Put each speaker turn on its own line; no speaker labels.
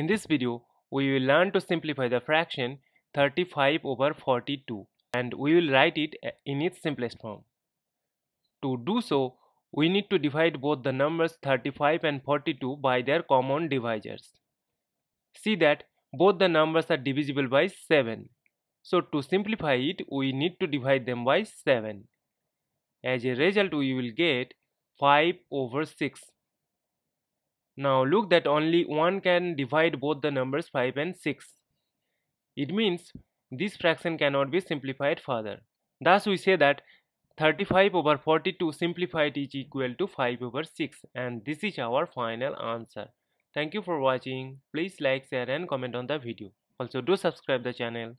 In this video, we will learn to simplify the fraction 35 over 42 and we will write it eh, in its simplest form. To do so, we need to divide both the numbers 35 and 42 by their common divisors. See that both the numbers are divisible by 7. So to simplify it, we need to divide them by 7. As a result, we will get 5 over 6 now look that only one can divide both the numbers 5 and 6. It means this fraction cannot be simplified further. Thus we say that 35 over 42 simplified is equal to 5 over 6 and this is our final answer. Thank you for watching. Please like, share and comment on the video. Also do subscribe the channel.